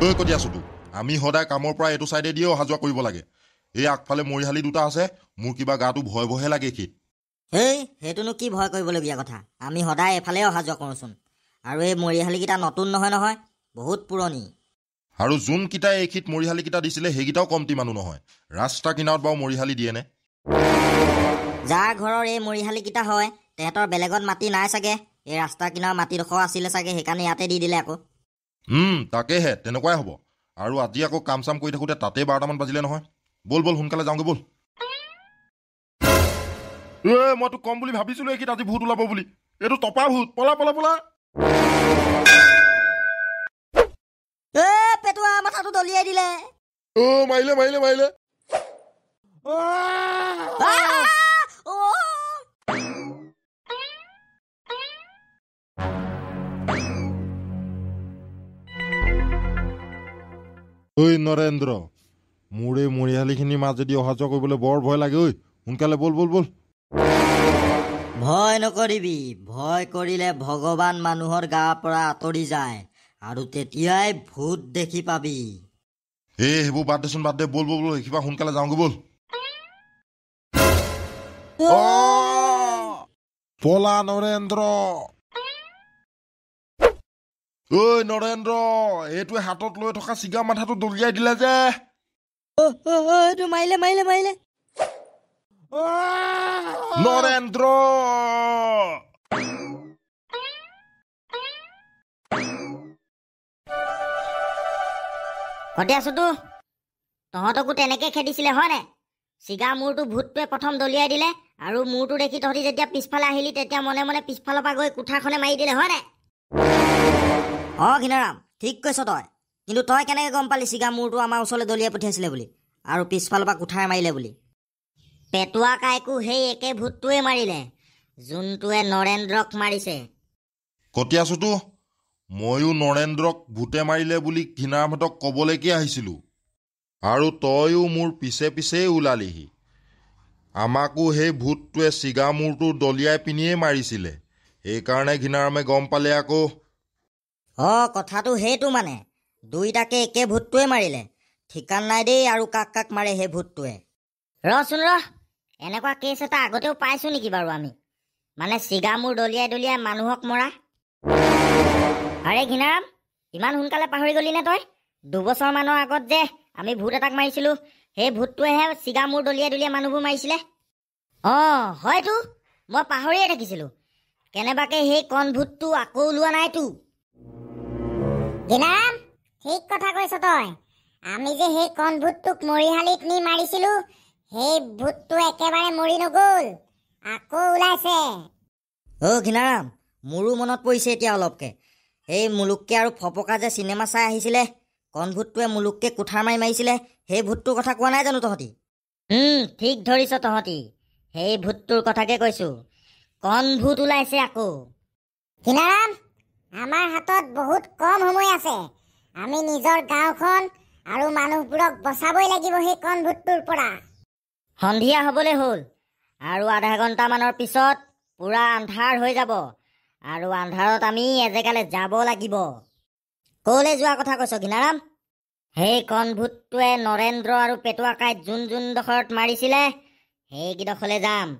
তই কৈ আছো তোক আমি সদায় কামৰ পৰা এইটো ছাইডে দিয়ে অহা যোৱা কৰিব লাগে এই আগফালে মৰিশালি দুটা আছে মোৰ কিবা গাটো ভয় ভয়হে লাগে এইখিত হেই সেইটোনো কি ভয় কৰিবলগীয়া কথা আমি সদায় এফালে অহা যোৱা কৰোঁচোন আৰু এই মৰিশালিকেইটা নতুন নহয় নহয় বহুত পুৰণি আৰু যোনকেইটাই এইখিত মৰিশালিকেইটা দিছিলে সেইকেইটাও কমতি মানুহ নহয় ৰাস্তা কিনাৰত বাৰু মৰিশালি দিয়েনে যাৰ ঘৰৰ এই মৰিশালিকেইটা হয় তেহেঁতৰ বেলেগত মাটি নাই চাগে এই ৰাস্তাৰ কিনাৰৰ মাটিডোখৰ আছিলে চাগে সেইকাৰণে ইয়াতে দি দিলে আকৌ তাকেহে তেনেকুৱাই হ'ব আৰু আজি আকৌ কাম চাম কৰি থাকোঁতে তাতে বাৰটামান বাজিলে নহয় ব'ল ব'ল সোনকালে যাওঁগৈ ব'ল এই মই তোক কম বুলি ভাবিছিলোঁ এইকেইটা আজি ভূত ওলাব বুলি এইটো টপা ভূত পলা পলা পলা দলিয়াই দিলে মাৰিলে মাৰিলে মাৰিলে নৰেন্দ্ৰ মোৰ এই মৰিয়ালিখিনিৰ মাজেদি অহা যোৱা কৰিবলৈ বৰ ভয় লাগে ঐ সোনকালে বল বল বল ভয় নকৰিবি ভয় কৰিলে ভগৱান মানুহৰ গাৰ পৰা আঁতৰি যায় আৰু তেতিয়াই ভূত দেখি পাবি এই সেইবোৰ বাদ দেচোন বাদ দে বল বল কিবা সোনকালে যাওঁগৈ বল পলা নৰেন্দ্ৰ ঐ নৰেন্দ্ৰ এইটোৱে হাতত লৈ থকা চিগা মাথাটো দলিয়াই দিলে যে মাৰিলে মাৰিলে তহঁতকো তেনেকে খেদিছিলে হয়নে চিগা মূৰটো ভূতটোৱে প্ৰথম দলিয়াই দিলে আৰু মূৰটো দেখি তহঁতি যেতিয়া পিছফালে আহিলি তেতিয়া মনে মনে পিছফালৰ পৰা গৈ কোঠাখনে মাৰি দিলে হয়নে অ ঘিনাৰাম ঠিক কৈছ তই কিন্তু তই কেনেকৈ গম পালি চিগা মূৰটো আমাৰ ওচৰলৈ দলিয়াই পঠিয়াইছিলে বুলি আৰু পিছফালৰ পৰা কোঠাৰে মাৰিলে বুলি পেটুৱা কাইকো সেই একে ভূতটোৱে মাৰিলে যোনটোৱে নৰেন্দ্ৰক মাৰিছে কটিয়াছোতো ময়ো নৰেন্দ্ৰক ভূতে মাৰিলে বুলি ঘিনাৰামহঁতক কবলৈকে আহিছিলো আৰু তইও মোৰ পিছে পিছেই ওলালিহি আমাকো সেই ভূতটোৱে চিগা মূৰটো দলিয়াই পিনিয়েই মাৰিছিলে সেইকাৰণে ঘৃণাৰামে গম পালে আকৌ অ কথাটো সেইটো মানে দুইটাকে একে ভূতটোৱে মাৰিলে ঠিকান নাই দেই আৰু কাক কাক মাৰে সেই ভূতটোৱে ৰচোন ৰহ এনেকুৱা কেছ এটা আগতেও পাইছো নেকি বাৰু আমি মানে চিগামূৰ দলিয়াই দলিয়াই মানুহক মৰা আৰে ঘৃণাৰাম ইমান সোনকালে পাহৰি গলি নে তই দুবছৰমানৰ আগত যে আমি ভূত এটাক মাৰিছিলোঁ সেই ভূতটোৱেহে চিগামূৰ দলিয়াই দলিয়াই মানুহবোৰ মাৰিছিলে অ হয়তো মই পাহৰিয়ে থাকিছিলোঁ কেনেবাকে সেই কণভূতটো আকৌ ওলোৱা নাইতো দিনাৰাম ঠিক কথা কৈছ তই আমি যে সেই কণভূতটোক মৰিশালিত নি মাৰিছিলো সেই ভূতটো একেবাৰে মৰি নগ'ল আকৌ ওলাইছে অ' ঘিনাৰাম মোৰো মনত পৰিছে এতিয়া অলপকে সেই মুলুককে আৰু ফপকা যে চিনেমা চাই আহিছিলে কণভূতটোৱে মুলুককে কোঠাৰ মাৰি মাৰিছিলে সেই ভূতটোৰ কথা কোৱা নাই জানো তহঁতি ঠিক ধৰিছ তহঁতি সেই ভূতটোৰ কথাকে কৈছোঁ কণভূত ওলাইছে আকৌ হীনাৰাম আমাৰ হাতত বহুত কম সময় আছে আমি নিজৰ গাঁওখন আৰু মানুহবোৰক বচাবই লাগিব সেই কণভূতটোৰ পৰা সন্ধিয়া হ'বলৈ হ'ল আৰু আধা ঘণ্টামানৰ পিছত পুৰা আন্ধাৰ হৈ যাব আৰু আন্ধাৰত আমি এজেগালৈ যাব লাগিব ক'লৈ যোৱা কথা কৈছ ঘিনাৰাম সেই কণভূতটোৱে নৰেন্দ্ৰ আৰু পেটুৱা পেটুৱাকাইত যোন যোনডোখৰত মাৰিছিলে সেইকেইডোখৰলৈ যাম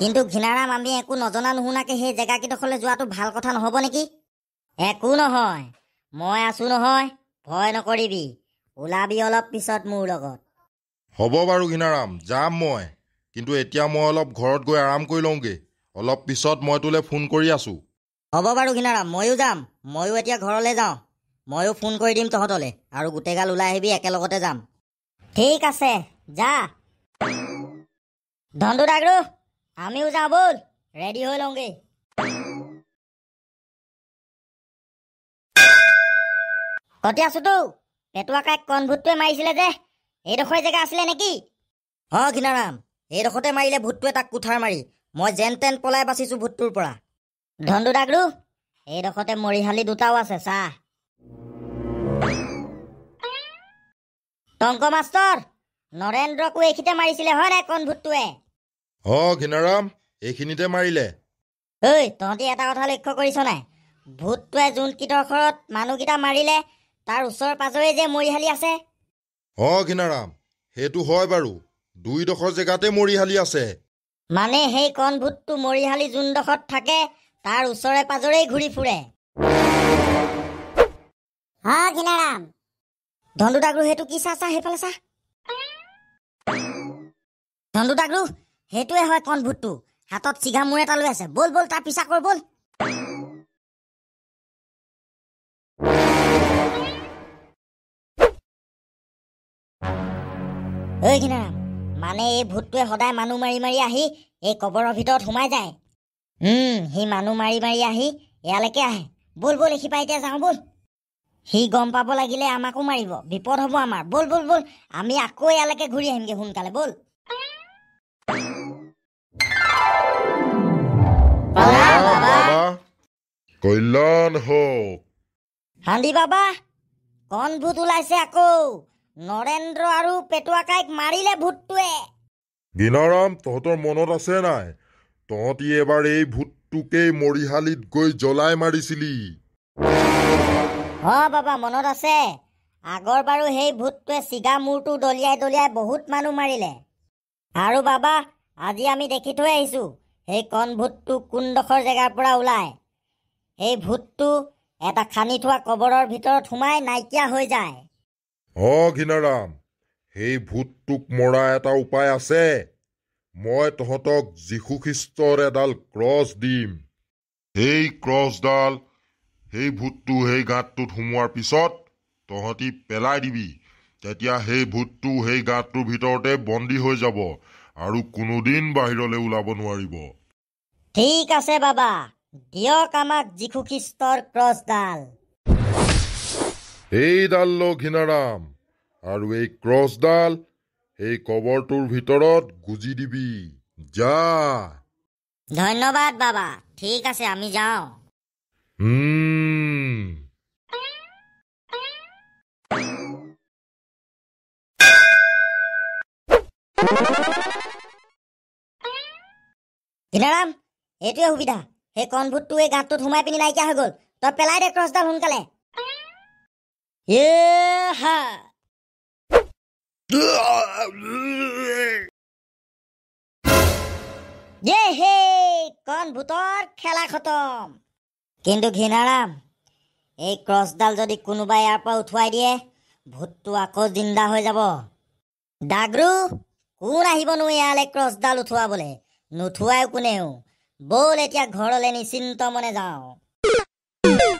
কিন্তু ঘৃণাৰাম আমি একো নজনা নুশুনাকে সেই জেগাকেইডোখৰলৈ যোৱাটো ভাল কথা নহ'ব নেকি একো নহয় মই আছো নহয় ভয় নকৰিবি ওলাবি অলপ পিছত মোৰ লগত হ'ব বাৰু ঘৃণাৰাম যাম মই কিন্তু এতিয়া মই অলপ ঘৰত গৈ আৰাম কৰি লওঁগৈ অলপ পিছত মই তোলৈ ফোন কৰি আছোঁ হ'ব বাৰু ঘৃণাৰাম ময়ো যাম ময়ো এতিয়া ঘৰলৈ যাওঁ ময়ো ফোন কৰি দিম তহঁতলৈ আৰু গোটেইগাল ওলাই আহিবি একেলগতে যাম ঠিক আছে যা ধনটো ডাগৰু আমিও যাওঁ ব'ল ৰেডি হৈ লওঁগৈ কতি আছোতো পেটুৱা কাক কণভূতটোৱে মাৰিছিলে যে এইডোখৰ জেগা আছিলে নেকি হয় ঘিনাৰাম এইডোখৰতে মাৰিলে ভূতটোৱে তাক কোঠাৰ মাৰি মই যেন তেন পলাই বাচিছোঁ ভূতটোৰ পৰা ধনটো ডাগৰু এইডোখৰতে মৰিশালি দুটাও আছে চাহ টংক মাষ্টৰ নৰেন্দ্ৰকো এইখিতে মাৰিছিলে হয়নে কণভূতটোৱে ঘিনাৰাম এইখিনিতে মাৰিলে ঐ তহঁতি এটা কথা লক্ষ্য কৰিছ নাই ভূতটোৱে জোনকীডৰ্শৰত মানুহকেইটা মাৰিলে তাৰ ওচৰ পাজৰে যে মৰিহালি আছে অ ঘৃণাৰাম সেইটো হয় বাৰু দুইডোখৰ জেগাতে মৰিহালি আছে মানে সেই কণ ভূতটো মৰিহালি যোনডোখৰত থাকে তাৰ ওচৰে পাজৰেই ঘূৰি ফুৰে অ ঘৃণাৰাম সেইটো কি চা চা সেইফালে চা ধনদুদাগ্ৰু সেইটোৱে হয় কণ ভূতটো হাতত চিগা মোৰ এটা লৈ আছে বল বল তাৰ পিছা কৰ বল ঐ কিনাৰাম মানে এই ভূতটোৱে সদায় মানুহ মাৰি মাৰি আহি এই কবৰৰ ভিতৰত সোমাই যায় সি মানুহ মাৰি মাৰি আহি ইয়ালৈকে আহে বল বল এসিপা এতিয়া যাওঁ বল সি গম পাব লাগিলে আমাকো মাৰিব বিপদ হ'ব আমাৰ বল বল বল আমি আকৌ ইয়ালৈকে ঘূৰি আহিমগৈ সোনকালে বল কল্যাণ হওক হান্দি বাবা কণ ভূত ওলাইছে আকৌ নৰেন্দ্ৰ আৰু পেটুৱাকাইক মাৰিলে ভূতটোৱে গিনাৰাম তহঁতৰ মনত আছে নাই তহঁতি এবাৰ এই ভূতটোকেই মৰিশালিত গৈ জ্বলাই মাৰিছিলি অঁ বাবা মনত আছে আগৰ বাৰু সেই ভূতটোৱে চিগা মূৰটো দলিয়াই দলিয়াই বহুত মানুহ মাৰিলে আৰু বাবা আজি আমি দেখি থৈ আহিছোঁ সেই কণ ভূতটো কোনডোখৰ জেগাৰ পৰা ওলায় সেই ভূতটো এটা খান্দি থোৱা কবৰৰ ভিতৰত সোমাই নাইকিয়া হৈ যায় অ ঘিনাৰাম সেই ভূতটোক মৰা এটা উপায় আছে মই তহঁতক যীশুখ্ৰীষ্টৰ এডাল ক্ৰছ দিম সেই ক্ৰছডাল সেই ভূতটো সেই গাঁতটোত সোমোৱাৰ পিছত তহঁতি পেলাই দিবি তেতিয়া সেই ভূতটো সেই গাঁতটোৰ ভিতৰতে বন্দী হৈ যাব আৰু কোনোদিন বাহিৰলৈ ওলাব নোৱাৰিব ঠিক আছে বাবা দিয়ক আমাক যীশুখ্ৰীষ্টৰ ক্ৰছডাল এইডাল ল ঘৃণাৰাম আৰু এই ক্ৰছডাল সেই কবৰটোৰ ভিতৰত গুজি দিবি যা ধন্যবাদ বাবা ঠিক আছে আমি যাওঁ ঘৃণাৰাম এইটোৱে সুবিধা সেই এই গাঁতটোত সোমাই পিনি নাইকিয়া হৈ গ'ল তই পেলাই দে ক্ৰছডাল সোনকালে এ হা হে কণ ভূতৰ খেলা খতম কিন্তু ঘৃণাৰাম এই ক্ৰছডাল যদি কোনোবাই ইয়াৰ পৰা উঠুৱাই দিয়ে ভূতটো আকৌ জিন্দা হৈ যাব ডাগৰু কোন আহিবনো ইয়ালৈ ক্ৰছডাল উঠুৱাবলৈ নুঠুৱাই কোনেও বল এতিয়া ঘৰলৈ নিশ্চিন্ত মনে যাওঁ